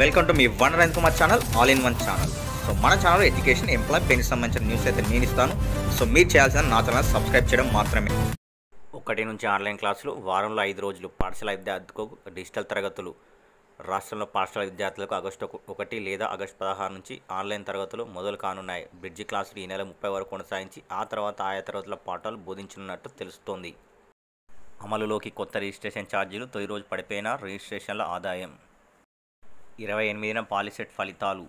welcome to మీ వన్ రైన్ Kumar channel all in one channel so మన ఛానల్ ఎడ్యుకేషన్ ఎంప్లాయ్ పెన్కి సంబంధించిన న్యూస్ అయితే నేను ఇస్తాను సో మీరు చేయాల్సిన నా ఛానల్ సబ్స్క్రైబ్ చేయడం మాత్రమే ఒకటి నుంచి ఆన్లైన్ క్లాసులు వారంలో ఐదు రోజులు పాఠశాల విద్యార్థులకు డిజిటల్ తరగతులు రాష్ట్రంలో పాఠశాల విద్యార్థులకు ఆగస్టు ఒకటి లేదా ఆగస్టు పదహారు నుంచి ఆన్లైన్ తరగతులు మొదలు కానున్నాయి బ్రిడ్జి క్లాసులు ఈ నెల ముప్పై వరకు కొనసాగించి ఆ తర్వాత ఆయా తరగతుల పాఠాలు బోధించనున్నట్టు తెలుస్తోంది అమలులోకి కొత్త రిజిస్ట్రేషన్ ఛార్జీలు తొలి రోజు పడిపోయిన రిజిస్ట్రేషన్ల ఆదాయం ఇరవై ఎనిమిదిన పాలిసెట్ ఫలితాలు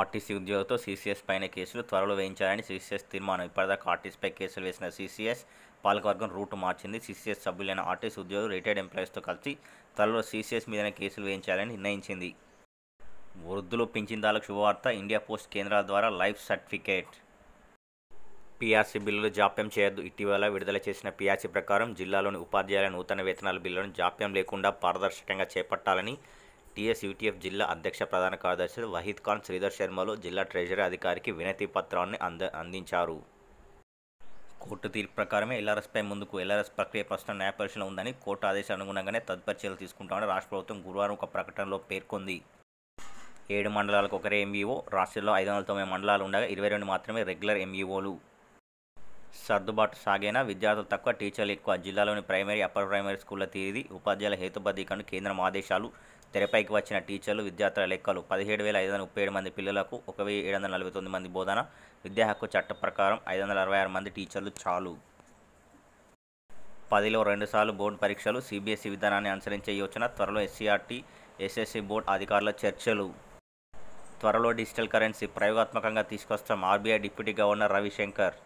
ఆర్టీసీ ఉద్యోగంతో సీసీఎస్ పైన కేసులు త్వరలో వేయించాలని సీసీఎస్ తీర్మానం ఇప్పటిదాకా ఆర్టీసీపై కేసులు వేసిన సీసీఎస్ పాలకవర్గం రూటు మార్చింది సీసీఎస్ సభ్యులైన ఆర్టీసీ ఉద్యోగులు రిటైర్డ్ ఎంప్లాయీస్తో కలిసి త్వరలో సీసీఎస్ మీద కేసులు వేయించాలని నిర్ణయించింది వృద్ధులు పింఛిందాలకు శుభవార్త ఇండియా పోస్ట్ కేంద్రాల ద్వారా లైఫ్ సర్టిఫికేట్ పీఆర్సీ బిల్లులు జాప్యం చేయొద్దు ఇటీవల విడుదల చేసిన పీఆర్సీ ప్రకారం జిల్లాలోని ఉపాధ్యాయుల నూతన వేతనాల బిల్లులను జాప్యం లేకుండా పారదర్శకంగా చేపట్టాలని టీఎస్యూటీఎఫ్ జిల్లా అధ్యక్ష ప్రధాన కార్యదర్శి వహీద్ ఖాన్ శ్రీధర్ శర్మలు జిల్లా ట్రెజరీ అధికారికి వినతి పత్రాన్ని అంద అందించారు కోర్టు తీర్పు ప్రకారమే ఎల్ఆర్ఎస్పై ముందుకు ఎల్ఆర్ఎస్ ప్రక్రియ ప్రస్తుతం న్యాయపరిశీలన ఉందని కోర్టు ఆదేశం అనుగుణంగానే తదుపరి చర్యలు తీసుకుంటామని రాష్ట్ర ప్రభుత్వం గురువారం ఒక ప్రకటనలో పేర్కొంది ఏడు మండలాలకు ఒకరే ఎంఈఓ రాష్ట్రంలో ఐదు వందల తొంభై మండలాలు ఉండగా ఇరవై రెండు మాత్రమే రెగ్యులర్ ఎంఈఓలు సర్దుబాటు సాగేనా విద్యార్థులు తక్కువ టీచర్లు ఎక్కువ జిల్లాలోని ప్రైమరీ అప్పర్ ప్రైమరీ స్కూళ్ల తీరిది ఉపాధ్యాయుల హేతుబద్ధీకరణ కేంద్రం ఆదేశాలు తెరపైకి వచ్చిన టీచర్లు విద్యార్థుల లెక్కలు పదిహేడు వేల ఐదు వందల ముప్పై ఏడు మంది పిల్లలకు ఒక వెయ్యి ఏడు వందల నలభై తొమ్మిది మంది బోధన విద్యా హక్కు చట్ట ప్రకారం ఐదు వందల అరవై ఆరు మంది టీచర్లు చాలు పదిలో రెండుసార్లు బోర్డు పరీక్షలు సిబిఎస్ఈ విధానాన్ని అనుసరించే యోచన త్వరలో ఎస్సీఆర్టీ ఎస్ఎస్సి బోర్డు అధికారుల చర్చలు త్వరలో డిజిటల్ కరెన్సీ ప్రయోగాత్మకంగా తీసుకొస్తాం ఆర్బీఐ డిప్యూటీ గవర్నర్ రవిశంకర్